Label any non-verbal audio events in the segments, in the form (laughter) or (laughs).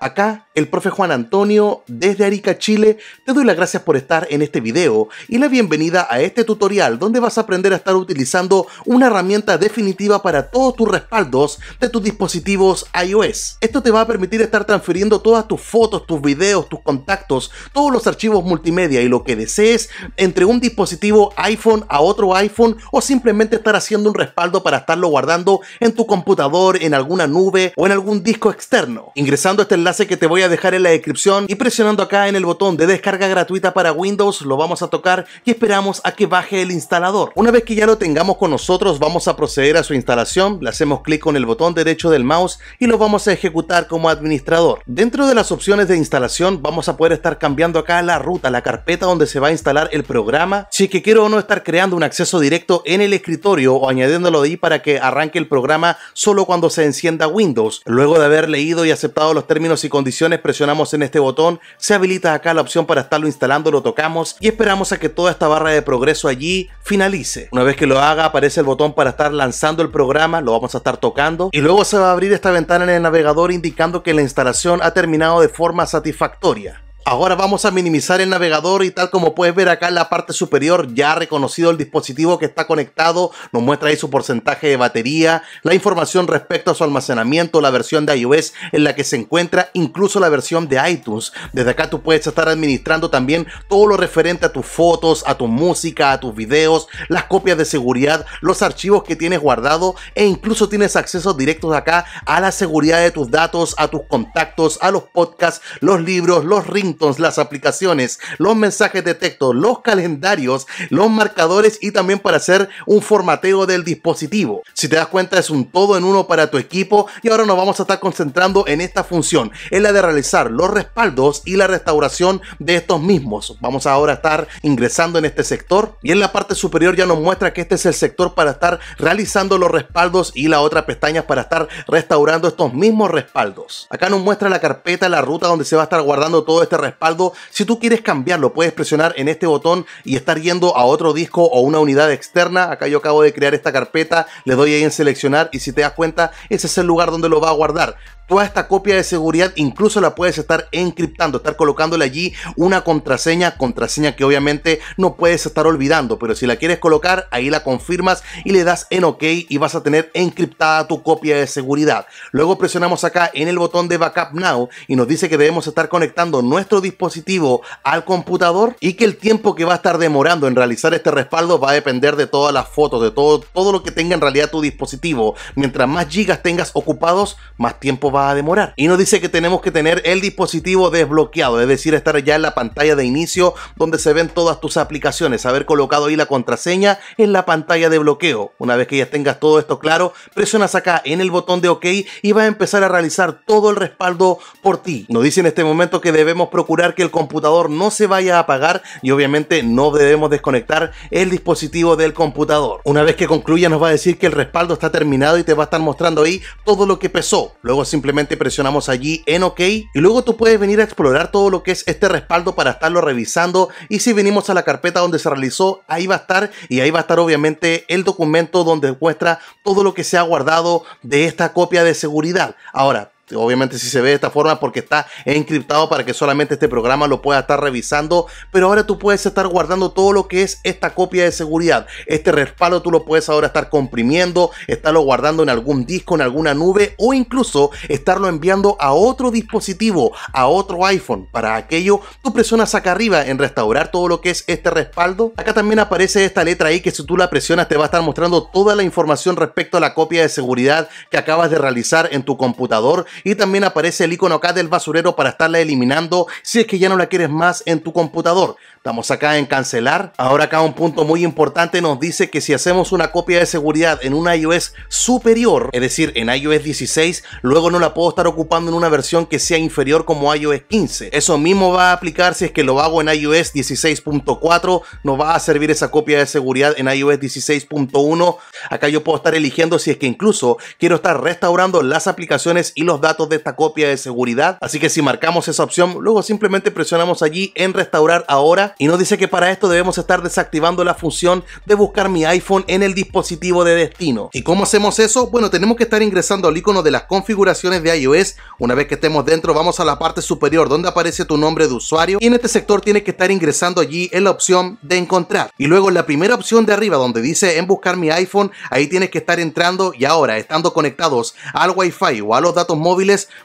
Acá el profe Juan Antonio desde Arica, Chile. Te doy las gracias por estar en este video y la bienvenida a este tutorial donde vas a aprender a estar utilizando una herramienta definitiva para todos tus respaldos de tus dispositivos iOS. Esto te va a permitir estar transfiriendo todas tus fotos, tus videos, tus contactos, todos los archivos multimedia y lo que desees entre un dispositivo iPhone a otro iPhone o simplemente estar haciendo un respaldo para estarlo guardando en tu computador, en alguna nube o en algún disco externo. Ingresando a este Hace que te voy a dejar en la descripción y presionando acá en el botón de descarga gratuita para Windows lo vamos a tocar y esperamos a que baje el instalador. Una vez que ya lo tengamos con nosotros vamos a proceder a su instalación, le hacemos clic con el botón derecho del mouse y lo vamos a ejecutar como administrador. Dentro de las opciones de instalación vamos a poder estar cambiando acá la ruta, la carpeta donde se va a instalar el programa, si que quiero o no estar creando un acceso directo en el escritorio o añadiéndolo ahí para que arranque el programa solo cuando se encienda Windows. Luego de haber leído y aceptado los términos y condiciones presionamos en este botón, se habilita acá la opción para estarlo instalando, lo tocamos y esperamos a que toda esta barra de progreso allí finalice. Una vez que lo haga aparece el botón para estar lanzando el programa, lo vamos a estar tocando y luego se va a abrir esta ventana en el navegador indicando que la instalación ha terminado de forma satisfactoria. Ahora vamos a minimizar el navegador y tal como puedes ver acá en la parte superior ya ha reconocido el dispositivo que está conectado, nos muestra ahí su porcentaje de batería, la información respecto a su almacenamiento, la versión de iOS en la que se encuentra, incluso la versión de iTunes. Desde acá tú puedes estar administrando también todo lo referente a tus fotos, a tu música, a tus videos, las copias de seguridad, los archivos que tienes guardado e incluso tienes acceso de acá a la seguridad de tus datos, a tus contactos, a los podcasts, los libros, los rings las aplicaciones, los mensajes de texto, los calendarios, los marcadores y también para hacer un formateo del dispositivo. Si te das cuenta es un todo en uno para tu equipo y ahora nos vamos a estar concentrando en esta función, es la de realizar los respaldos y la restauración de estos mismos. Vamos ahora a estar ingresando en este sector y en la parte superior ya nos muestra que este es el sector para estar realizando los respaldos y la otra pestaña para estar restaurando estos mismos respaldos. Acá nos muestra la carpeta, la ruta donde se va a estar guardando todo este respaldo. Si tú quieres cambiarlo, puedes presionar en este botón y estar yendo a otro disco o una unidad externa. Acá yo acabo de crear esta carpeta, le doy ahí en seleccionar y si te das cuenta, ese es el lugar donde lo va a guardar toda esta copia de seguridad incluso la puedes estar encriptando, estar colocándole allí una contraseña, contraseña que obviamente no puedes estar olvidando, pero si la quieres colocar, ahí la confirmas y le das en OK y vas a tener encriptada tu copia de seguridad. Luego presionamos acá en el botón de Backup Now y nos dice que debemos estar conectando nuestro dispositivo al computador y que el tiempo que va a estar demorando en realizar este respaldo va a depender de todas las fotos, de todo, todo lo que tenga en realidad tu dispositivo. Mientras más gigas tengas ocupados, más tiempo va a demorar. Y nos dice que tenemos que tener el dispositivo desbloqueado, es decir, estar ya en la pantalla de inicio donde se ven todas tus aplicaciones, haber colocado ahí la contraseña en la pantalla de bloqueo. Una vez que ya tengas todo esto claro, presionas acá en el botón de OK y va a empezar a realizar todo el respaldo por ti. Nos dice en este momento que debemos procurar que el computador no se vaya a apagar y obviamente no debemos desconectar el dispositivo del computador. Una vez que concluya nos va a decir que el respaldo está terminado y te va a estar mostrando ahí todo lo que pesó. Luego simplemente simplemente presionamos allí en OK y luego tú puedes venir a explorar todo lo que es este respaldo para estarlo revisando y si venimos a la carpeta donde se realizó, ahí va a estar y ahí va a estar obviamente el documento donde muestra todo lo que se ha guardado de esta copia de seguridad. Ahora, obviamente si se ve de esta forma porque está encriptado para que solamente este programa lo pueda estar revisando, pero ahora tú puedes estar guardando todo lo que es esta copia de seguridad. Este respaldo tú lo puedes ahora estar comprimiendo, estarlo guardando en algún disco, en alguna nube o incluso estarlo enviando a otro dispositivo, a otro iPhone. Para aquello, tú presionas acá arriba en restaurar todo lo que es este respaldo. Acá también aparece esta letra ahí que si tú la presionas te va a estar mostrando toda la información respecto a la copia de seguridad que acabas de realizar en tu computador y también aparece el icono acá del basurero para estarla eliminando si es que ya no la quieres más en tu computador. estamos acá en cancelar. Ahora acá un punto muy importante nos dice que si hacemos una copia de seguridad en un iOS superior, es decir, en iOS 16, luego no la puedo estar ocupando en una versión que sea inferior como iOS 15. Eso mismo va a aplicar si es que lo hago en iOS 16.4, nos va a servir esa copia de seguridad en iOS 16.1. Acá yo puedo estar eligiendo si es que incluso quiero estar restaurando las aplicaciones y los datos datos de esta copia de seguridad. Así que si marcamos esa opción, luego simplemente presionamos allí en restaurar ahora y nos dice que para esto debemos estar desactivando la función de buscar mi iPhone en el dispositivo de destino. ¿Y cómo hacemos eso? Bueno, tenemos que estar ingresando al icono de las configuraciones de iOS. Una vez que estemos dentro, vamos a la parte superior donde aparece tu nombre de usuario y en este sector tienes que estar ingresando allí en la opción de encontrar. Y luego en la primera opción de arriba donde dice en buscar mi iPhone, ahí tienes que estar entrando y ahora estando conectados al Wi-Fi o a los datos móviles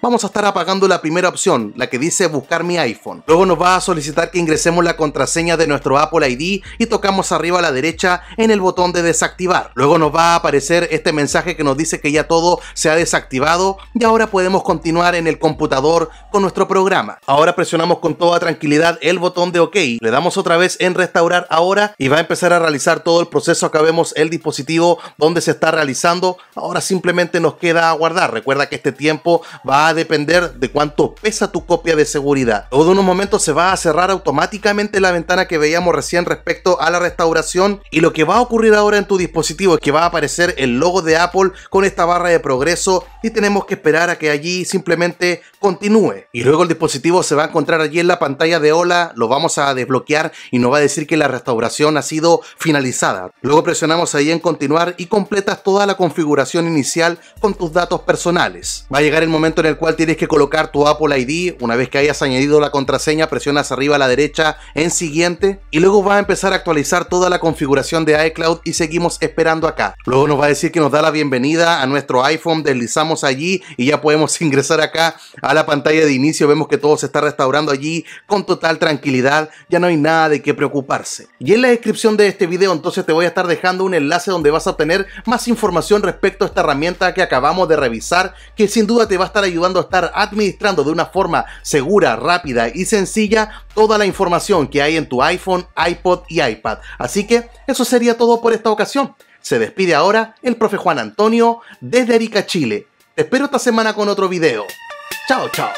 vamos a estar apagando la primera opción, la que dice buscar mi iPhone. Luego nos va a solicitar que ingresemos la contraseña de nuestro Apple ID y tocamos arriba a la derecha en el botón de desactivar. Luego nos va a aparecer este mensaje que nos dice que ya todo se ha desactivado y ahora podemos continuar en el computador con nuestro programa. Ahora presionamos con toda tranquilidad el botón de OK, le damos otra vez en restaurar ahora y va a empezar a realizar todo el proceso. Acá vemos el dispositivo donde se está realizando. Ahora simplemente nos queda guardar. Recuerda que este tiempo va a depender de cuánto pesa tu copia de seguridad. Luego de unos momentos se va a cerrar automáticamente la ventana que veíamos recién respecto a la restauración y lo que va a ocurrir ahora en tu dispositivo es que va a aparecer el logo de Apple con esta barra de progreso y tenemos que esperar a que allí simplemente continúe. Y luego el dispositivo se va a encontrar allí en la pantalla de hola, lo vamos a desbloquear y nos va a decir que la restauración ha sido finalizada. Luego presionamos ahí en continuar y completas toda la configuración inicial con tus datos personales. Va a llegar el momento en el cual tienes que colocar tu Apple ID. Una vez que hayas añadido la contraseña, presionas arriba a la derecha en siguiente y luego va a empezar a actualizar toda la configuración de iCloud y seguimos esperando acá. Luego nos va a decir que nos da la bienvenida a nuestro iPhone, deslizamos allí y ya podemos (laughs) ingresar acá a la pantalla de inicio. Vemos que todo se está restaurando allí con total tranquilidad, ya no hay nada de qué preocuparse. Y en la descripción de este video entonces te voy a estar dejando un enlace donde vas a tener más información respecto a esta herramienta que acabamos de revisar que sin duda te va a estar ayudando a estar administrando de una forma segura, rápida y sencilla toda la información que hay en tu iPhone, iPod y iPad. Así que eso sería todo por esta ocasión. Se despide ahora el profe Juan Antonio desde Arica, Chile. Te espero esta semana con otro video. Chao, chao.